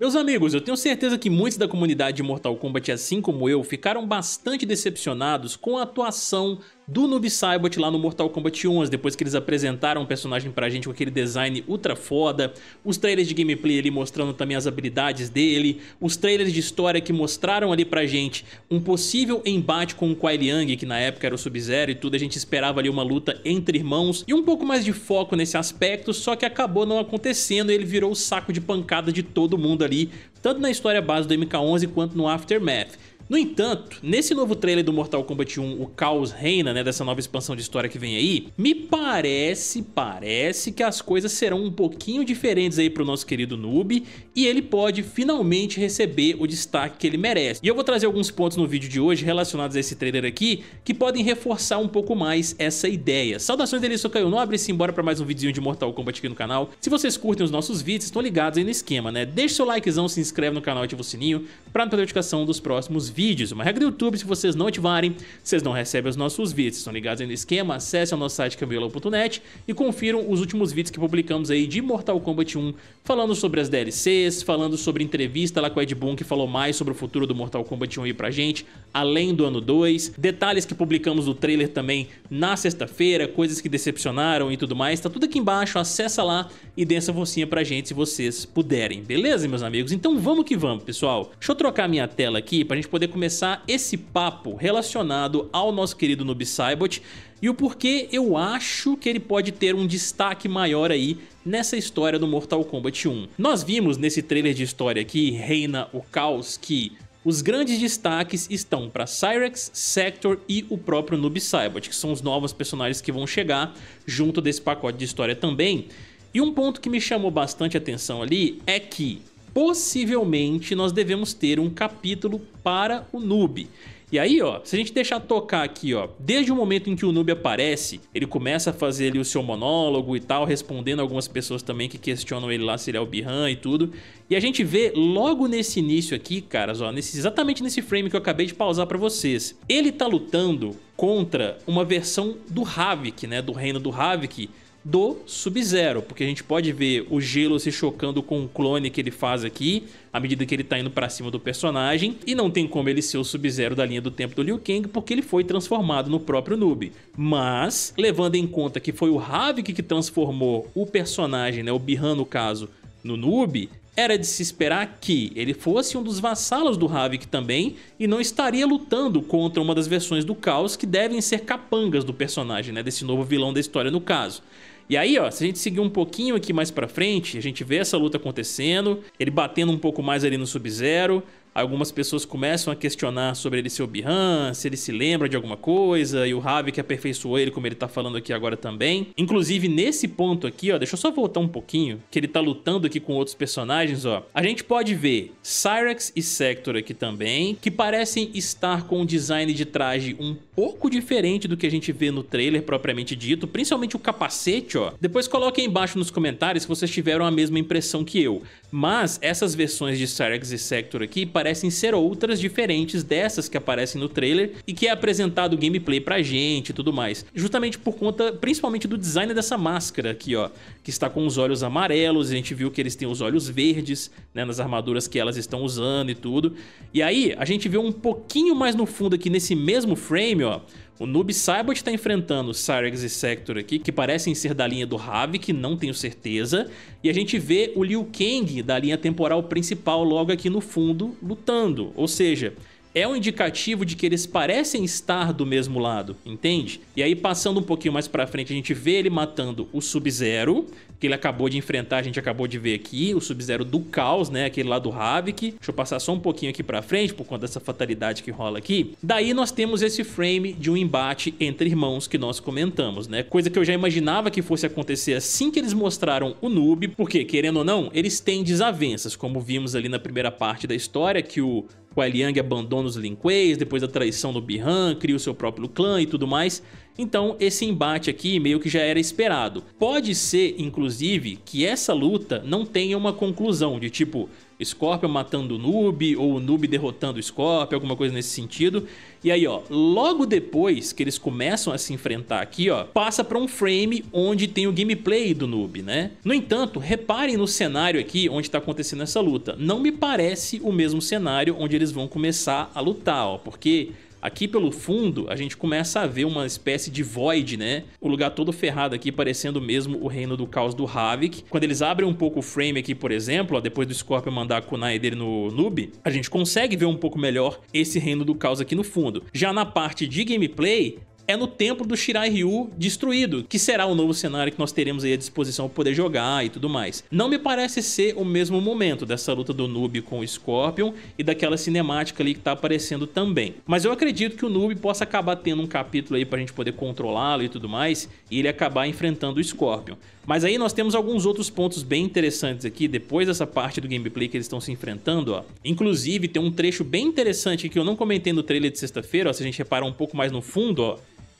Meus amigos, eu tenho certeza que muitos da comunidade de Mortal Kombat, assim como eu, ficaram bastante decepcionados com a atuação do Noob Saibot lá no Mortal Kombat 11, depois que eles apresentaram o personagem pra gente com aquele design ultra foda, os trailers de gameplay ali mostrando também as habilidades dele, os trailers de história que mostraram ali pra gente um possível embate com o Kuai Liang, que na época era o Sub-Zero e tudo, a gente esperava ali uma luta entre irmãos e um pouco mais de foco nesse aspecto, só que acabou não acontecendo e ele virou o saco de pancada de todo mundo ali, tanto na história base do MK11 quanto no Aftermath. No entanto, nesse novo trailer do Mortal Kombat 1, o caos reina, né, dessa nova expansão de história que vem aí, me parece, parece que as coisas serão um pouquinho diferentes aí pro nosso querido noob e ele pode finalmente receber o destaque que ele merece. E eu vou trazer alguns pontos no vídeo de hoje relacionados a esse trailer aqui que podem reforçar um pouco mais essa ideia. Saudações dele, sou Caio Nobre e simbora pra mais um videozinho de Mortal Kombat aqui no canal. Se vocês curtem os nossos vídeos, estão ligados aí no esquema, né? Deixa seu likezão, se inscreve no canal e ativa o sininho pra não perder notificação dos próximos vídeos vídeos. Uma regra do YouTube, se vocês não ativarem, vocês não recebem os nossos vídeos. Estão ligados aí no esquema? Acesse o nosso site cambiolão.net e confiram os últimos vídeos que publicamos aí de Mortal Kombat 1, falando sobre as DLCs, falando sobre entrevista lá com o Ed Boon, que falou mais sobre o futuro do Mortal Kombat 1 aí pra gente, além do ano 2. Detalhes que publicamos do trailer também na sexta-feira, coisas que decepcionaram e tudo mais. Tá tudo aqui embaixo, acessa lá e dê essa vocinha pra gente se vocês puderem, beleza, meus amigos? Então vamos que vamos, pessoal. Deixa eu trocar minha tela aqui pra gente poder começar esse papo relacionado ao nosso querido Noob Saibot e o porquê eu acho que ele pode ter um destaque maior aí nessa história do Mortal Kombat 1. Nós vimos nesse trailer de história que reina o caos que os grandes destaques estão para Cyrex, Sector e o próprio Noob Saibot, que são os novos personagens que vão chegar junto desse pacote de história também. E um ponto que me chamou bastante atenção ali é que possivelmente nós devemos ter um capítulo para o noob. E aí, ó, se a gente deixar tocar aqui, ó, desde o momento em que o Noob aparece, ele começa a fazer ali o seu monólogo e tal, respondendo algumas pessoas também que questionam ele lá se ele é o Bihan e tudo. E a gente vê logo nesse início aqui, caras, ó, nesse, exatamente nesse frame que eu acabei de pausar pra vocês. Ele tá lutando contra uma versão do Havik, né, do reino do Havik, do Sub-Zero, porque a gente pode ver o gelo se chocando com o clone que ele faz aqui, à medida que ele tá indo para cima do personagem, e não tem como ele ser o Sub-Zero da linha do tempo do Liu Kang, porque ele foi transformado no próprio Noob. Mas, levando em conta que foi o Havik que transformou o personagem, né, o Bihan no caso, no Noob, era de se esperar que ele fosse um dos vassalos do Havik também e não estaria lutando contra uma das versões do caos que devem ser capangas do personagem, né, desse novo vilão da história no caso. E aí, ó, se a gente seguir um pouquinho aqui mais para frente, a gente vê essa luta acontecendo, ele batendo um pouco mais ali no Sub-Zero, algumas pessoas começam a questionar sobre ele ser o Bihan, se ele se lembra de alguma coisa, e o Ravi que aperfeiçoou ele, como ele tá falando aqui agora também. Inclusive, nesse ponto aqui, ó, deixa eu só voltar um pouquinho, que ele tá lutando aqui com outros personagens, ó. A gente pode ver Cyrex e Sector aqui também, que parecem estar com um design de traje um pouco diferente do que a gente vê no trailer propriamente dito, principalmente o capacete, ó. Depois coloquem embaixo nos comentários se vocês tiveram a mesma impressão que eu. Mas essas versões de Cyrex e Sector aqui parecem parecem ser outras diferentes dessas que aparecem no trailer e que é apresentado o gameplay pra gente e tudo mais. Justamente por conta, principalmente do design dessa máscara aqui, ó, que está com os olhos amarelos, a gente viu que eles têm os olhos verdes, né, nas armaduras que elas estão usando e tudo. E aí, a gente vê um pouquinho mais no fundo aqui nesse mesmo frame, ó, o Noob Saibot está enfrentando Cyrex e Sector aqui, que parecem ser da linha do Havik, não tenho certeza. E a gente vê o Liu Kang da linha temporal principal logo aqui no fundo lutando. Ou seja, é um indicativo de que eles parecem estar do mesmo lado, entende? E aí passando um pouquinho mais para frente, a gente vê ele matando o Sub-Zero, que ele acabou de enfrentar, a gente acabou de ver aqui, o Sub-Zero do Caos, né, aquele lá do Havik. Deixa eu passar só um pouquinho aqui para frente por conta dessa fatalidade que rola aqui. Daí nós temos esse frame de um embate entre irmãos que nós comentamos, né? Coisa que eu já imaginava que fosse acontecer assim que eles mostraram o Noob, porque querendo ou não, eles têm desavenças, como vimos ali na primeira parte da história que o Kuai Liang abandona os Lin depois da traição do Bihan, cria o seu próprio clã e tudo mais. Então esse embate aqui meio que já era esperado. Pode ser, inclusive, que essa luta não tenha uma conclusão de tipo, Scorpion matando o Noob, ou o Noob derrotando o Scorpion, alguma coisa nesse sentido. E aí, ó, logo depois que eles começam a se enfrentar aqui, ó, passa para um frame onde tem o gameplay do Noob, né? No entanto, reparem no cenário aqui onde está acontecendo essa luta. Não me parece o mesmo cenário onde eles vão começar a lutar, ó, porque Aqui pelo fundo, a gente começa a ver uma espécie de void, né? O lugar todo ferrado aqui, parecendo mesmo o reino do caos do Havik. Quando eles abrem um pouco o frame aqui, por exemplo, ó, depois do Scorpion mandar a kunai dele no noob, a gente consegue ver um pouco melhor esse reino do caos aqui no fundo. Já na parte de gameplay, é no templo do Shirai Ryu destruído, que será o novo cenário que nós teremos aí à disposição para poder jogar e tudo mais. Não me parece ser o mesmo momento dessa luta do Noob com o Scorpion e daquela cinemática ali que tá aparecendo também. Mas eu acredito que o Noob possa acabar tendo um capítulo aí pra gente poder controlá-lo e tudo mais, e ele acabar enfrentando o Scorpion. Mas aí nós temos alguns outros pontos bem interessantes aqui, depois dessa parte do gameplay que eles estão se enfrentando, ó. Inclusive, tem um trecho bem interessante que eu não comentei no trailer de sexta-feira, ó, se a gente reparar um pouco mais no fundo, ó.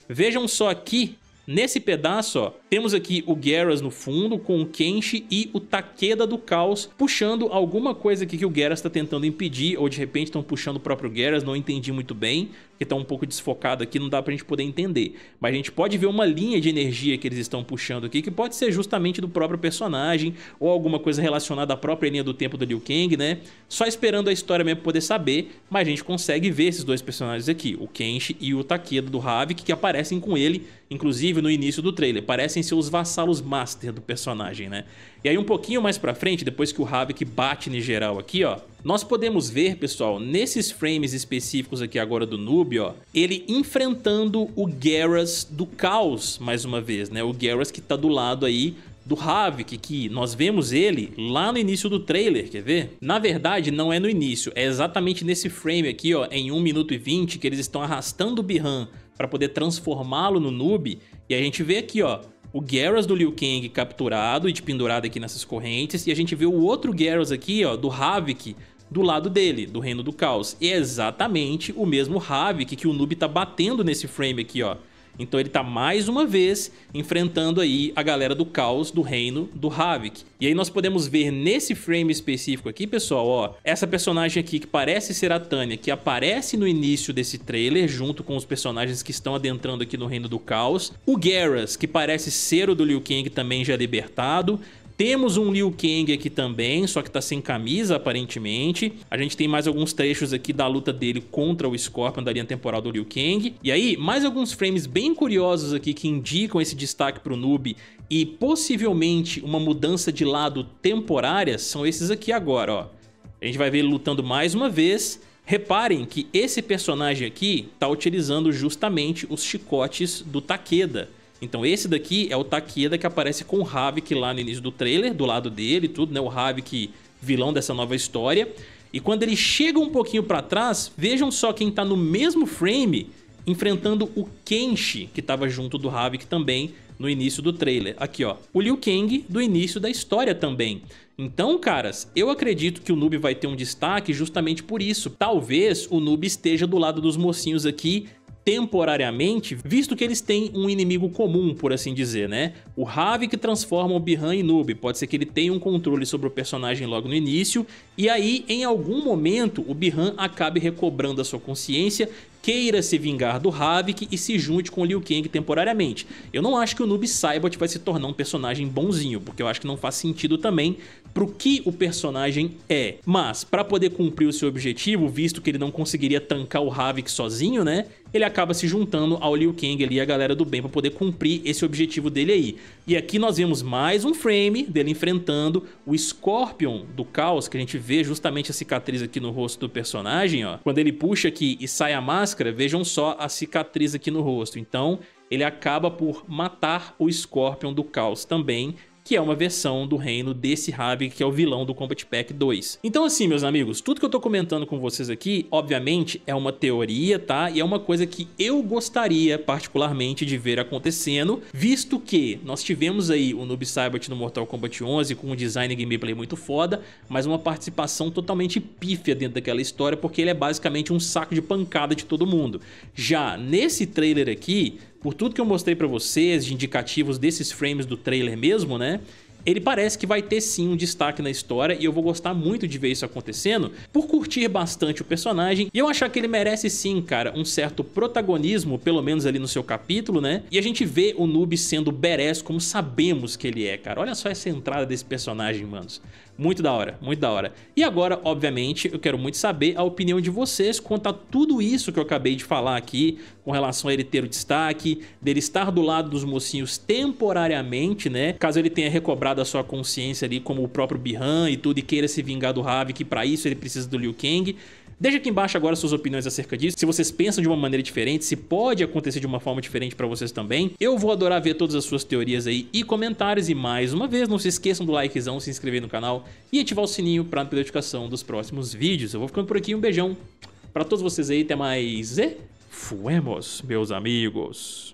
Vejam só aqui Nesse pedaço, ó, temos aqui o Geras no fundo com o Kenshi e o Takeda do Caos puxando alguma coisa aqui que o Geras está tentando impedir ou de repente estão puxando o próprio Geras, não entendi muito bem, porque está um pouco desfocado aqui, não dá pra gente poder entender. Mas a gente pode ver uma linha de energia que eles estão puxando aqui que pode ser justamente do próprio personagem ou alguma coisa relacionada à própria linha do tempo do Liu Kang, né? Só esperando a história mesmo poder saber, mas a gente consegue ver esses dois personagens aqui, o Kenshi e o Takeda do Havik, que aparecem com ele, inclusive inclusive no início do trailer. Parecem ser os vassalos master do personagem, né? E aí um pouquinho mais pra frente, depois que o Havik bate em geral aqui, ó, nós podemos ver, pessoal, nesses frames específicos aqui agora do Noob, ó, ele enfrentando o Garrus do Caos, mais uma vez, né? O Garrus que tá do lado aí do Havik, que nós vemos ele lá no início do trailer, quer ver? Na verdade, não é no início, é exatamente nesse frame aqui, ó, em 1 minuto e 20, que eles estão arrastando o Bihan para poder transformá-lo no noob. E a gente vê aqui, ó, o Garrus do Liu Kang capturado e pendurado aqui nessas correntes, e a gente vê o outro Garrus aqui, ó, do Havik, do lado dele, do Reino do Caos. E é exatamente o mesmo Havik que o noob tá batendo nesse frame aqui, ó. Então ele está mais uma vez enfrentando aí a galera do caos do reino do Havik. E aí nós podemos ver nesse frame específico aqui, pessoal, ó, essa personagem aqui que parece ser a Tânia, que aparece no início desse trailer junto com os personagens que estão adentrando aqui no reino do caos, o Garrus, que parece ser o do Liu Kang também já libertado, temos um Liu Kang aqui também, só que tá sem camisa aparentemente. A gente tem mais alguns trechos aqui da luta dele contra o Scorpion da linha temporal do Liu Kang. E aí, mais alguns frames bem curiosos aqui que indicam esse destaque pro noob e possivelmente uma mudança de lado temporária são esses aqui agora, ó. A gente vai ver ele lutando mais uma vez. Reparem que esse personagem aqui tá utilizando justamente os chicotes do Takeda. Então esse daqui é o Takeda que aparece com o Havik lá no início do trailer, do lado dele e tudo, né? O Havik, vilão dessa nova história. E quando ele chega um pouquinho para trás, vejam só quem tá no mesmo frame enfrentando o Kenshi, que tava junto do Havik também no início do trailer. Aqui ó, o Liu Kang do início da história também. Então, caras, eu acredito que o Noob vai ter um destaque justamente por isso. Talvez o Noob esteja do lado dos mocinhos aqui temporariamente, visto que eles têm um inimigo comum, por assim dizer, né? O Ravi que transforma o Bihan em noob, pode ser que ele tenha um controle sobre o personagem logo no início, e aí em algum momento o Bihan acabe recobrando a sua consciência queira se vingar do Havik e se junte com o Liu Kang temporariamente. Eu não acho que o Noob Saibot vai se tornar um personagem bonzinho, porque eu acho que não faz sentido também pro que o personagem é. Mas, para poder cumprir o seu objetivo, visto que ele não conseguiria tancar o Havik sozinho, né? Ele acaba se juntando ao Liu Kang ali e a galera do bem para poder cumprir esse objetivo dele aí. E aqui nós vemos mais um frame dele enfrentando o Scorpion do Caos, que a gente vê justamente a cicatriz aqui no rosto do personagem, ó. Quando ele puxa aqui e sai a máscara, máscara, vejam só a cicatriz aqui no rosto. Então, ele acaba por matar o Scorpion do Caos também, que é uma versão do reino desse Havig, que é o vilão do Combat Pack 2. Então assim, meus amigos, tudo que eu tô comentando com vocês aqui, obviamente, é uma teoria, tá? E é uma coisa que eu gostaria particularmente de ver acontecendo, visto que nós tivemos aí o Noob Saibot no Mortal Kombat 11 com um design e gameplay muito foda, mas uma participação totalmente pífia dentro daquela história, porque ele é basicamente um saco de pancada de todo mundo. Já nesse trailer aqui, por tudo que eu mostrei para vocês, de indicativos desses frames do trailer mesmo, né? ele parece que vai ter sim um destaque na história e eu vou gostar muito de ver isso acontecendo por curtir bastante o personagem e eu achar que ele merece sim, cara, um certo protagonismo, pelo menos ali no seu capítulo, né? E a gente vê o Noob sendo badass como sabemos que ele é, cara. Olha só essa entrada desse personagem, manos. Muito da hora, muito da hora. E agora, obviamente, eu quero muito saber a opinião de vocês quanto a tudo isso que eu acabei de falar aqui, com relação a ele ter o destaque, dele estar do lado dos mocinhos temporariamente, né? Caso ele tenha recobrado da sua consciência ali, como o próprio Bihan e tudo, e queira se vingar do Ravi, que para isso ele precisa do Liu Kang. Deixa aqui embaixo agora suas opiniões acerca disso, se vocês pensam de uma maneira diferente, se pode acontecer de uma forma diferente para vocês também. Eu vou adorar ver todas as suas teorias aí e comentários, e mais uma vez, não se esqueçam do likezão, se inscrever no canal e ativar o sininho para não perder notificação dos próximos vídeos. Eu vou ficando por aqui, um beijão para todos vocês aí, até mais e fuemos, meus amigos.